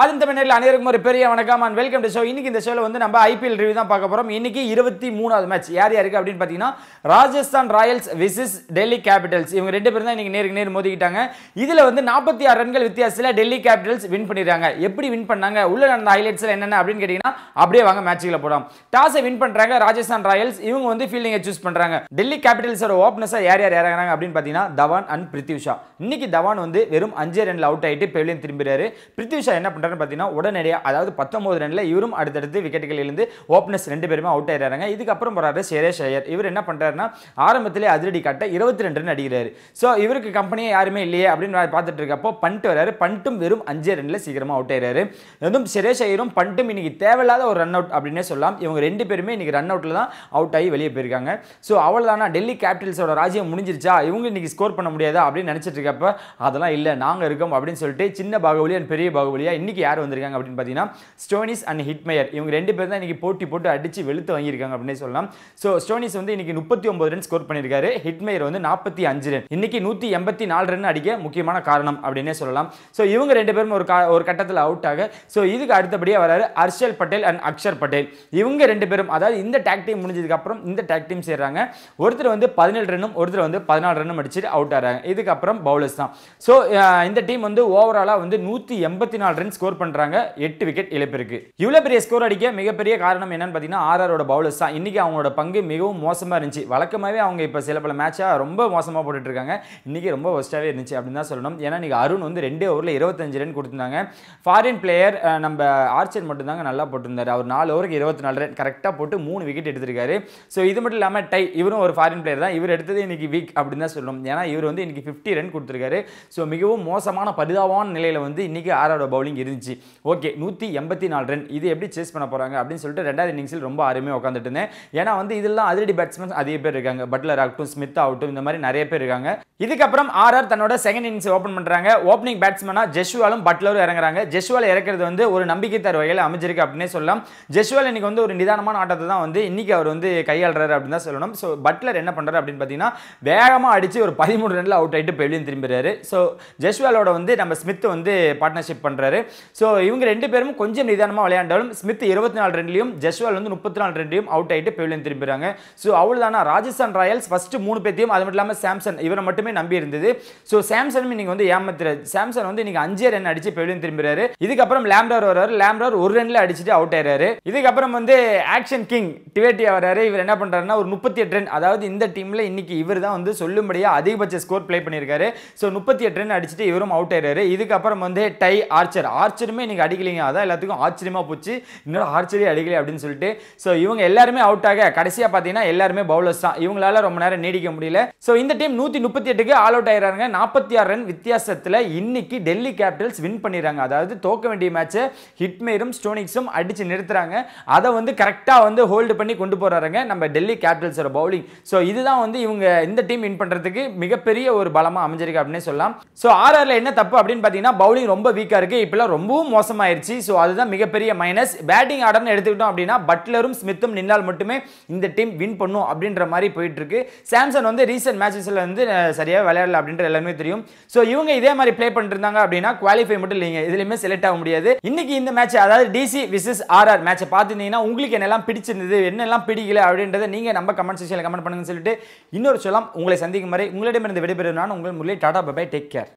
ஆதித்த தமிழர்கள் அனைவருக்கும் ஒரு பெரிய வணக்கம் அண்ட் வெல்கம் டு ஷோ இன்னைக்கு இந்த ஷோவில் வந்து நம்ம ஐபிஎல் ரிவ்யூ தான் பார்க்க போகிறோம் இன்னைக்கு இருபத்தி மூணாவது மேட்ச் யார் யாருக்கு அப்படின்னு பார்த்தீங்கன்னா ராஜஸ்தான் ராயல்ஸ் விசிஸ் டெல்லி கேபிட்டல்ஸ் இவங்க ரெண்டு பேரும் தான் இன்னைக்கு நேருக்கு நேர் மோதிக்கிட்டாங்க இதில் வந்து நாற்பத்தி ஆறு ரன்கள் வித்தியாசத்தில் டெல்லி கேபிட்டல்ஸ் வின் பண்ணிடுறாங்க எப்படி வின் பண்ணாங்க உள்ள நடந்த ஹைலைட்ஸில் என்னென்ன அப்படின்னு கேட்டிங்கன்னா அப்படியே வாங்க மேட்சுகளை போடலாம் டாஸை வின் பண்ணுறாங்க ராஜஸ்தான் ராயல்ஸ் இவங்க வந்து ஃபீல்டிங்கை சூஸ் பண்ணுறாங்க டெல்லி கேபிட்டல்ஸோட ஓப்பனஸாக யார் யார் இறங்குறாங்க அப்படின்னு பார்த்தீங்கன்னா தவான் அண்ட் பிரித்திவிஷா இன்னைக்கு தவான் வந்து வெறும் அஞ்சு ரன்ல அவுட் ஆகிட்டு பெவிலியன் திரும்பிடுறாரு பிரித்திவிஷா என்ன பார்த்தீங்கன்னா உடனடியாக அதாவது பத்தொம்பது ரனில் இவரும் அடுத்தடுத்து விக்கெட்டுகள் இருந்து ஓப்பனர்ஸ் ரெண்டு பேருமே அவுட் ஆயிடுறாங்க இதுக்கப்புறம் போகிறாரு சேரேஷ் ஐயர் இவர் என்ன பண்ணுறாருன்னா ஆரம்பத்திலே அதிரடி காட்ட இருபத்தி ரெண்டு ரன் அடிக்கிறாரு ஸோ இவருக்கு கம்பெனியே யாருமே இல்லையே அப்படின்னு பார்த்துட்டு இருக்கப்போ பண்ட் வராரு பண்ட்டும் வெறும் அஞ்சு ரனில் சீக்கிரமாக அவுட் ஆயிடுறாரு அதுவும் சுரேஷ் ஐயரும் பண்ட்டும் இன்றைக்கி தேவையில்லாத ஒரு ரன் அவுட் அப்படின்னே சொல்லலாம் இவங்க ரெண்டு பேருமே இன்றைக்கி ரன் அவுட்டில் தான் அவுட் ஆகி வெளியே போயிருக்காங்க ஸோ அவ்வளோதானா டெல்லி கேபிட்டல்ஸோட ராஜ்யம் முடிஞ்சிருச்சா இவங்க இன்னைக்கு ஸ்கோர் பண்ண முடியாதா அப்படின்னு நினச்சிட்டு இருக்கப்போ அதெல்லாம் இல்லை நாங்கள் இருக்கோம் அப்படின்னு சொல்லிட்டு சின்ன பாகுபலி பெரிய பாகுபலியாக இன்னைக்கு இன்னைக்கு யார் வந்திருக்காங்க அப்படின்னு பார்த்தீங்கன்னா ஸ்டோனிஸ் அண்ட் ஹிட்மயர் இவங்க ரெண்டு பேர் தான் இன்னைக்கு போட்டி போட்டு அடிச்சு வெளுத்து வாங்கியிருக்காங்க அப்படின்னு சொல்லலாம் ஸோ ஸ்டோனிஸ் வந்து இன்னைக்கு முப்பத்தி ஒன்பது ரன் ஸ்கோர் பண்ணியிருக்காரு ஹிட்மயர் வந்து நாற்பத்தி அஞ்சு ரன் இன்னைக்கு நூற்றி எண்பத்தி நாலு ரன் அடிக்க முக்கியமான காரணம் அப்படின்னே சொல்லலாம் ஸோ இவங்க ரெண்டு பேரும் ஒரு ஒரு கட்டத்தில் அவுட் ஆக ஸோ இதுக்கு அடுத்தபடியாக வராரு ஹர்ஷல் பட்டேல் அண்ட் அக்ஷர் பட்டேல் இவங்க ரெண்டு பேரும் அதாவது இந்த டேக் டீம் முடிஞ்சதுக்கு அப்புறம் இந்த டேக் டீம் சேர்றாங்க ஒருத்தர் வந்து பதினேழு ரன்னும் ஒருத்தர் வந்து பதினாலு ரன்னும் அடிச்சுட்டு அவுட் ஆகிறாங்க இதுக்கப்புறம் பவுலர்ஸ் தான் ஸோ இந்த டீம் வந்து ஓவராலாக வந்து நூற்றி எண்பத்தி நாலு ரன்ஸ் ஸ்கோர் பண்ணுறாங்க எட்டு விக்கெட் இழப்பிருக்கு இவ்வளோ பெரிய ஸ்கோர் அடிக்க மிகப்பெரிய காரணம் என்னன்னு பார்த்தீங்கன்னா ஆர்ஆரோட பவுலர்ஸ் தான் இன்றைக்கி அவங்களோட பங்கு மிகவும் மோசமாக இருந்துச்சு வழக்கமாகவே அவங்க இப்போ சில பல மேட்சாக ரொம்ப மோசமாக இருக்காங்க இன்றைக்கி ரொம்ப ஒஸ்ட்டாகவே இருந்துச்சு அப்படின்னு தான் சொல்லணும் ஏன்னா இன்றைக்கி அருண் வந்து ரெண்டே ஓவரில் இருபத்தஞ்சு ரன் கொடுத்துருந்தாங்க ஃபாரின் பிளேயர் நம்ம ஆர்ச்சர் மட்டும்தாங்க நல்லா போட்டிருந்தார் அவர் நாலு ஓவருக்கு இருபத்தி நாலு ரன் கரெக்டாக போட்டு மூணு விக்கெட் எடுத்திருக்காரு ஸோ இது மட்டும் இல்லாமல் டை இவரும் ஒரு ஃபாரின் பிளேயர் தான் இவர் எடுத்தது இன்றைக்கி வீக் அப்படின்னு தான் சொல்லணும் ஏன்னா இவர் வந்து இன்றைக்கி ஃபிஃப்டி ரன் கொடுத்துருக்காரு ஸோ மிகவும் மோசமான பரிதாபமான நிலையில் வந்து இன்றைக்கி ஆரோட பவுலிங் இருந்து இருந்துச்சு ஓகே நூற்றி எண்பத்தி நாலு ரன் இது எப்படி சேஸ் பண்ண போகிறாங்க அப்படின்னு சொல்லிட்டு ரெண்டாவது இன்னிங்ஸில் ரொம்ப அருமையாக உட்காந்துட்டு இருந்தேன் ஏன்னா வந்து இதெல்லாம் அதிரடி பேட்ஸ்மேன் அதிக பேர் இருக்காங்க பட்லர் ஆகட்டும் ஸ்மித் ஆகட்டும் இந்த மாதிரி நிறைய பேர் இருக்காங்க இதுக்கப்புறம் ஆர்ஆர் தன்னோட செகண்ட் இன்னிங்ஸ் ஓப்பன் பண்ணுறாங்க ஓப்பனிங் பேட்ஸ்மேனாக ஜெஷுவாலும் பட்லரும் இறங்குறாங்க ஜெஷுவால் இறக்கிறது வந்து ஒரு நம்பிக்கை தர வகையில் அமைஞ்சிருக்கு அப்படின்னே சொல்லலாம் ஜெஷுவால் இன்னைக்கு வந்து ஒரு நிதானமான ஆட்டத்தை தான் வந்து இன்னைக்கு அவர் வந்து கையாளுறாரு அப்படின்னு தான் சொல்லணும் ஸோ பட்லர் என்ன பண்ணுறாரு அப்படின்னு பார்த்தீங்கன்னா வேகமாக அடித்து ஒரு பதிமூணு ரனில் அவுட் ஆகிட்டு பெவிலியன் திரும்புறாரு ஸோ ஜெஷுவாலோட வந்து நம்ம ஸ்மித் வந்து பார்ட்னர்ஷிப் பண்ணுறாரு ஸோ இவங்க ரெண்டு பேரும் கொஞ்சம் நிதானமாக விளையாண்டாலும் ஸ்மித் இருபத்தி நாலு ரெண்டுலையும் ஜஸ்வால் வந்து முப்பத்தி நாலு ரெண்டுலையும் அவுட் ஆகிட்டு பெவிலியன் திரும்பிடுறாங்க ஸோ அவ்வளோதானா ராஜஸ்தான் ராயல்ஸ் ஃபஸ்ட்டு மூணு பேர்த்தையும் அது மட்டும் இல்லாமல் சாம்சன் இவரை மட்டுமே நம்பி இருந்தது ஸோ சாம்சனும் நீங்கள் வந்து ஏமாத்துறாரு சாம்சன் வந்து நீங்கள் அஞ்சே ரன் அடிச்சு பெவிலியன் திரும்புறாரு இதுக்கப்புறம் லேம்டார் வர்றாரு லேம்டார் ஒரு ரன்ல அடிச்சுட்டு அவுட் ஆயிடுறாரு இதுக்கப்புறம் வந்து ஆக்ஷன் கிங் டிவேட்டியா வர்றாரு இவர் என்ன பண்ணுறாருன்னா ஒரு முப்பத்தி எட்டு ரன் அதாவது இந்த டீமில் இன்னைக்கு இவர் தான் வந்து சொல்லும்படியாக அதிகபட்ச ஸ்கோர் ப்ளே பண்ணியிருக்காரு ஸோ முப்பத்தி எட்டு ரன் அடிச்சுட்டு இவரும் அவுட் ஆயிடுறாரு இதுக்கப்புறம் வந்து டை ஆர்ச்சர் ஆர்ச்சருமே இன்றைக்கி அடிக்கலைங்க அதான் எல்லாத்துக்கும் ஆச்சரியமாக போச்சு இன்னொரு ஆர்ச்சரியே அடிக்கலை அப்படின்னு சொல்லிட்டு ஸோ இவங்க எல்லாருமே அவுட் ஆக கடைசியாக பார்த்தீங்கன்னா எல்லாருமே பவுலர்ஸ் தான் இவங்களால ரொம்ப நேரம் நீடிக்க முடியல ஸோ இந்த டீம் நூற்றி முப்பத்தி எட்டுக்கு ஆல் அவுட் ஆயிடுறாங்க நாற்பத்தி ஆறு ரன் வித்தியாசத்தில் இன்னைக்கு டெல்லி கேபிட்டல்ஸ் வின் பண்ணிடுறாங்க அதாவது தோக்க வேண்டிய மேட்சை ஹிட்மேரும் ஸ்டோனிக்ஸும் அடித்து நிறுத்துறாங்க அதை வந்து கரெக்டாக வந்து ஹோல்டு பண்ணி கொண்டு போகிறாங்க நம்ம டெல்லி கேபிட்டல்ஸோட பவுலிங் ஸோ இதுதான் வந்து இவங்க இந்த டீம் வின் பண்ணுறதுக்கு மிகப்பெரிய ஒரு பலமாக அமைஞ்சிருக்கு அப்படின்னு சொல்லலாம் ஸோ ஆர்ஆரில் என்ன தப்பு அப்படின்னு பார்த்தீங்கன்னா பவுலிங் ரொம்ப வீக்காக இருக்குது இப்போலாம் ரொம்பவும் மோசமாயிருச்சு ஸோ அதுதான் மிகப்பெரிய மைனஸ் பேட்டிங் ஆர்டர்னு எடுத்துக்கிட்டோம் அப்படின்னா பட்லரும் ஸ்மித்தும் நின்னால் மட்டுமே இந்த டீம் வின் பண்ணும் அப்படின்ற மாதிரி போயிட்டுருக்கு சாம்சங் வந்து ரீசெண்ட் மேட்சஸில் வந்து சரியாக விளையாடல அப்படின்ற எல்லாமே தெரியும் ஸோ இவங்க இதே மாதிரி ப்ளே பண்ணிருந்தாங்க அப்படின்னா குவாலிஃபை மட்டும் இல்லைங்க இதுலையுமே செலக்ட் ஆக முடியாது இன்னைக்கு இந்த மேட்ச் அதாவது டிசி விசஸ் ஆர்ஆர் மேட்சை பார்த்துருந்தீங்கன்னா உங்களுக்கு என்னெல்லாம் பிடிச்சிருந்தது என்னெல்லாம் பிடிக்கல அப்படின்றத நீங்கள் நம்ம கமெண்ட் செக்ஷனில் கமெண்ட் பண்ணுங்கன்னு சொல்லிட்டு இன்னொரு சொல்லலாம் உங்களை சந்திக்கும் வரை உங்களிடமிருந்து விடைபெறும் நான் உங்கள் டாடா பபாய் டேக் கேர்